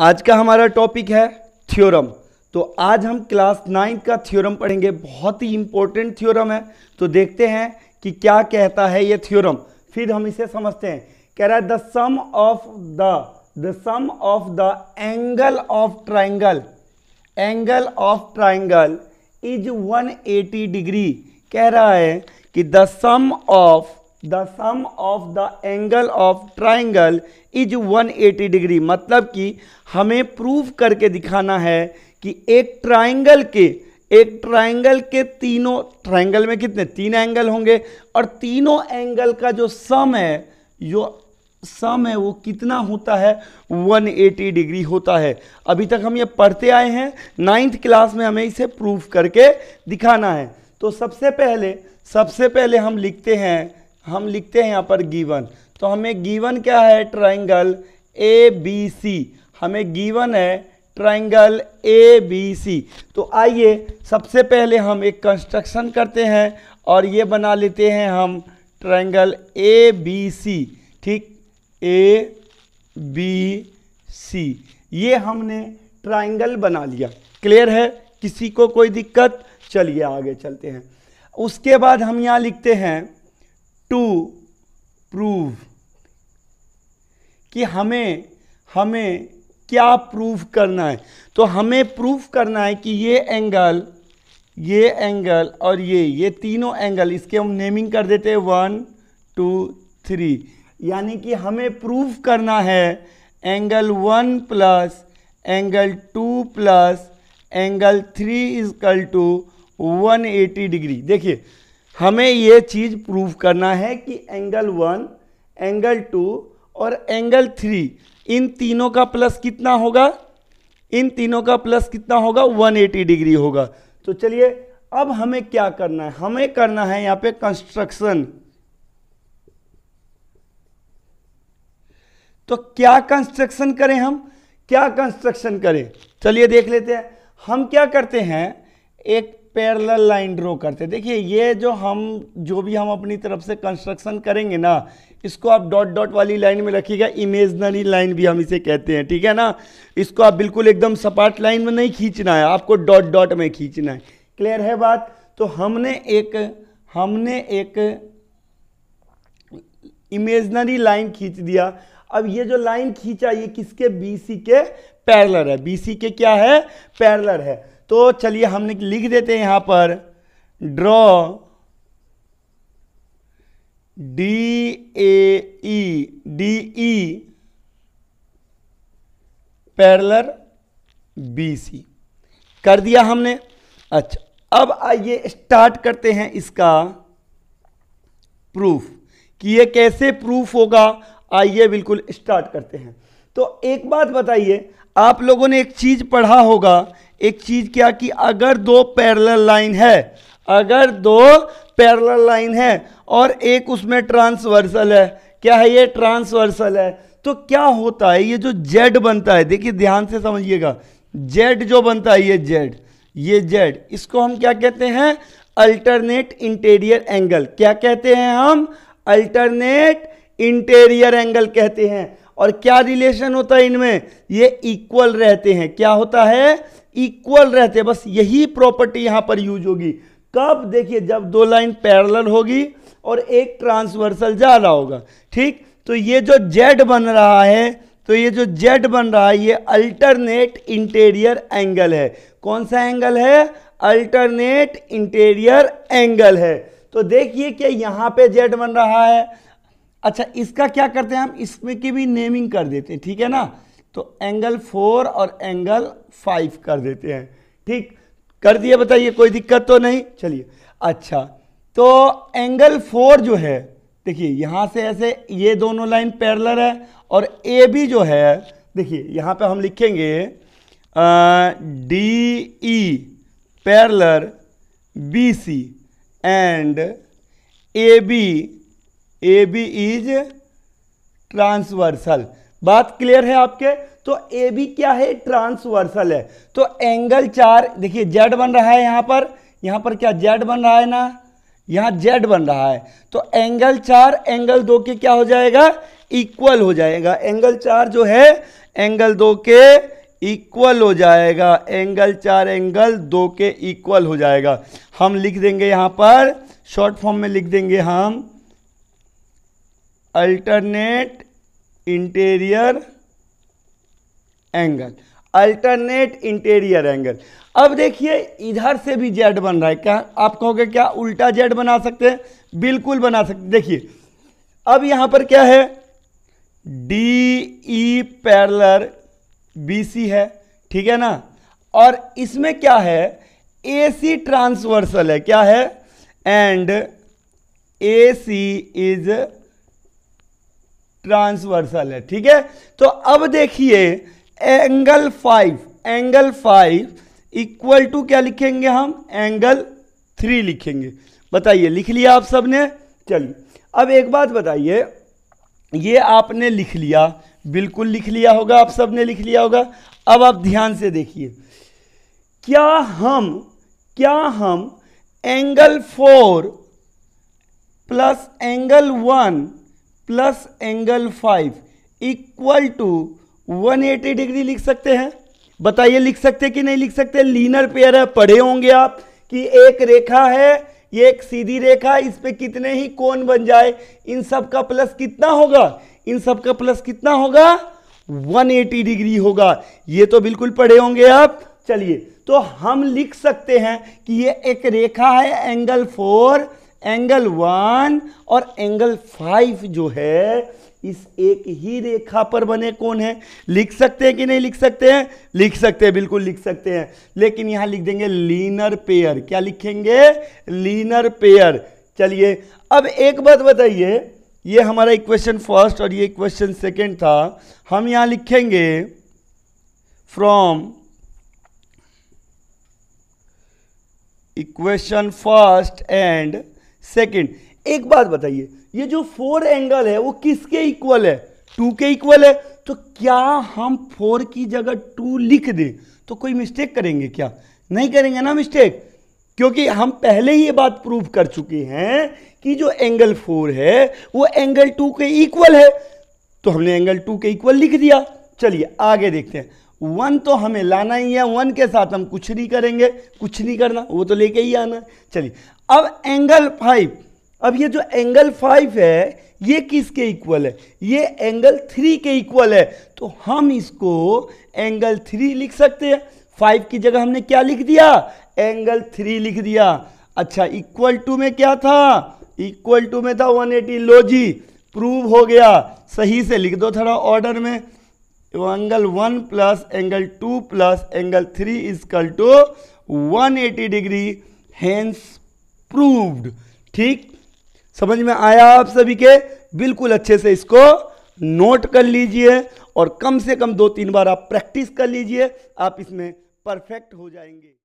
आज का हमारा टॉपिक है थ्योरम तो आज हम क्लास नाइन्थ का थ्योरम पढ़ेंगे बहुत ही इंपॉर्टेंट थ्योरम है तो देखते हैं कि क्या कहता है ये थ्योरम फिर हम इसे समझते हैं कह रहा है the sum of the the sum of the angle of triangle angle of triangle is 180 degree कह रहा है कि the sum of the sum of the angle of triangle is 180 degree मतलब कि हमें प्रूफ करके दिखाना है कि एक ट्राइंगल के एक ट्राइंगल के तीनों ट्राइंगल में कितने तीन एंगल होंगे और तीनों एंगल का जो सम है जो सम है वो कितना होता है 180 डिग्री होता है अभी तक हम ये पढ़ते आए हैं नाइन्थ क्लास में हमें इसे प्रूफ करके दिखाना है तो सबसे पहले सबसे पहले हम लिखते हैं हम लिखते हैं यहाँ पर गीवन तो हमें गीवन क्या है ट्राइंगल ए बी सी हमें गीवन है ट्राइंगल ए बी सी तो आइए सबसे पहले हम एक कंस्ट्रक्शन करते हैं और ये बना लेते हैं हम ट्राइंगल ए बी सी ठीक ए बी सी ये हमने ट्राइंगल बना लिया क्लियर है किसी को कोई दिक्कत चलिए आगे चलते हैं उसके बाद हम यहाँ लिखते हैं टू प्रूव कि हमें हमें क्या प्रूव करना है तो हमें प्रूव करना है कि ये एंगल ये एंगल और ये ये तीनों एंगल इसके हम नेमिंग कर देते हैं वन टू थ्री यानी कि हमें प्रूव करना है angle one plus angle two plus angle three is equal to one eighty degree देखिए हमें ये चीज़ प्रूव करना है कि एंगल वन एंगल टू और एंगल थ्री इन तीनों का प्लस कितना होगा इन तीनों का प्लस कितना होगा 180 डिग्री होगा तो चलिए अब हमें क्या करना है हमें करना है यहाँ पे कंस्ट्रक्शन तो क्या कंस्ट्रक्शन करें हम क्या कंस्ट्रक्शन करें चलिए देख लेते हैं हम क्या करते हैं एक पैरेलल लाइन ड्रॉ करते हैं देखिए ये जो हम जो भी हम अपनी तरफ से कंस्ट्रक्शन करेंगे ना इसको आप डॉट डॉट वाली लाइन में रखिएगा इमेजनरी लाइन भी हम इसे कहते हैं ठीक है ना इसको आप बिल्कुल एकदम सपाट लाइन में नहीं खींचना है आपको डॉट डॉट में खींचना है क्लियर है बात तो हमने एक हमने एक इमेजनरी लाइन खींच दिया अब ये जो लाइन खींचा ये किसके बीसी के पैरलर है बीसी के क्या है पैरलर है तो चलिए हमने लिख देते हैं यहां पर draw D A D E parallel B C कर दिया हमने अच्छा अब आइए स्टार्ट करते हैं इसका प्रूफ कि ये कैसे प्रूफ होगा आइए बिल्कुल स्टार्ट करते हैं तो एक बात बताइए आप लोगों ने एक चीज़ पढ़ा होगा एक चीज़ क्या कि अगर दो पैरल लाइन है अगर दो पैरल लाइन है और एक उसमें ट्रांसवर्सल है क्या है ये ट्रांसवर्सल है तो क्या होता है ये जो जेड बनता है देखिए ध्यान से समझिएगा जेड जो बनता है ये जेड ये जेड इसको हम क्या कहते हैं अल्टरनेट इंटीरियर एंगल क्या कहते हैं हम अल्टरनेट इंटीरियर एंगल कहते हैं और क्या रिलेशन होता है इनमें ये इक्वल रहते हैं क्या होता है इक्वल रहते हैं बस यही प्रॉपर्टी यहाँ पर यूज होगी कब देखिए जब दो लाइन पैरेलल होगी और एक ट्रांसवर्सल जा रहा होगा ठीक तो ये जो जेड बन रहा है तो ये जो जेड बन रहा है ये अल्टरनेट इंटीरियर एंगल है कौन सा एंगल है अल्टरनेट इंटीरियर एंगल है तो देखिए क्या यहाँ पे जेड बन रहा है अच्छा इसका क्या करते हैं हम इसमें की भी नेमिंग कर देते हैं ठीक है ना तो एंगल फोर और एंगल फाइव कर देते हैं ठीक कर दिए बताइए कोई दिक्कत तो नहीं चलिए अच्छा तो एंगल फोर जो है देखिए यहाँ से ऐसे ये दोनों लाइन पैरलर है और ए बी जो है देखिए यहाँ पे हम लिखेंगे D E parallel B C and A B A B is transversal बात क्लियर है आपके तो ए बी क्या है ट्रांसवर्सल है तो एंगल चार देखिए जेड बन रहा है यहां पर यहां पर क्या जेड बन रहा है ना यहाँ जेड बन रहा है तो एंगल चार एंगल दो के क्या हो जाएगा इक्वल हो जाएगा एंगल चार जो है एंगल दो के इक्वल हो जाएगा एंगल चार एंगल दो के इक्वल हो जाएगा हम लिख देंगे यहां पर शॉर्ट फॉर्म में लिख देंगे हम alternate interior angle alternate interior angle अब देखिए इधर से भी जेड बन रहा है क्या आप कहोगे क्या उल्टा जेड बना सकते हैं बिल्कुल बना सकते देखिए अब यहां पर क्या है D E parallel B C है ठीक है ना और इसमें क्या है ए सी ट्रांसवर्सल है क्या है and A C is transversal है ठीक है तो अब देखिए angle five angle five equal to क्या लिखेंगे हम एंगल थ्री लिखेंगे बताइए लिख लिया आप सबने चलिए अब एक बात बताइए ये आपने लिख लिया बिल्कुल लिख लिया होगा आप सबने लिख लिया होगा अब आप ध्यान से देखिए क्या हम क्या हम angle four plus angle one plus angle five equal to 180 degree लिख सकते हैं बताइए लिख सकते कि नहीं लिख सकते लीनर पेयर है पढ़े होंगे आप कि एक रेखा है ये एक सीधी रेखा इस पर कितने ही कोण बन जाए इन सब का प्लस कितना होगा इन सब का प्लस कितना होगा 180 डिग्री होगा ये तो बिल्कुल पढ़े होंगे आप चलिए तो हम लिख सकते हैं कि ये एक रेखा है एंगल फोर एंगल वन और एंगल फाइव जो है इस एक ही रेखा पर बने कौन है लिख सकते हैं कि नहीं लिख सकते हैं लिख सकते हैं बिल्कुल लिख सकते हैं लेकिन यहां लिख देंगे लीनर पेयर क्या लिखेंगे लीनर पेयर चलिए अब एक बात बताइए ये हमारा इक्वेशन फर्स्ट और ये इक्वेशन सेकेंड था हम यहां लिखेंगे from equation first and second एक बात बताइए ये जो फोर एंगल है वो किसके इक्वल है टू के इक्वल है तो क्या हम फोर की जगह टू लिख दें तो कोई मिस्टेक करेंगे क्या नहीं करेंगे ना मिस्टेक क्योंकि हम पहले ही ये बात प्रूव कर चुके हैं कि जो एंगल फोर है वो एंगल टू के इक्वल है तो हमने एंगल टू के इक्वल लिख दिया चलिए आगे देखते हैं वन तो हमें लाना ही है वन के साथ हम कुछ नहीं करेंगे कुछ नहीं करना वो तो लेके ही आना चलिए अब एंगल फाइव अब ये जो एंगल फाइव है ये किसके इक्वल है ये एंगल थ्री के इक्वल है तो हम इसको एंगल थ्री लिख सकते हैं फाइव की जगह हमने क्या लिख दिया एंगल थ्री लिख दिया अच्छा इक्वल टू में क्या था इक्वल टू में था 180 लो जी प्रूव हो गया सही से लिख दो थोड़ा ऑर्डर में angle one plus angle two plus angle three is equal to one eighty degree hence proved ठीक समझ में आया आप सभी के बिल्कुल अच्छे से इसको नोट कर लीजिए और कम से कम दो तीन बार आप प्रैक्टिस कर लीजिए आप इसमें परफेक्ट हो जाएंगे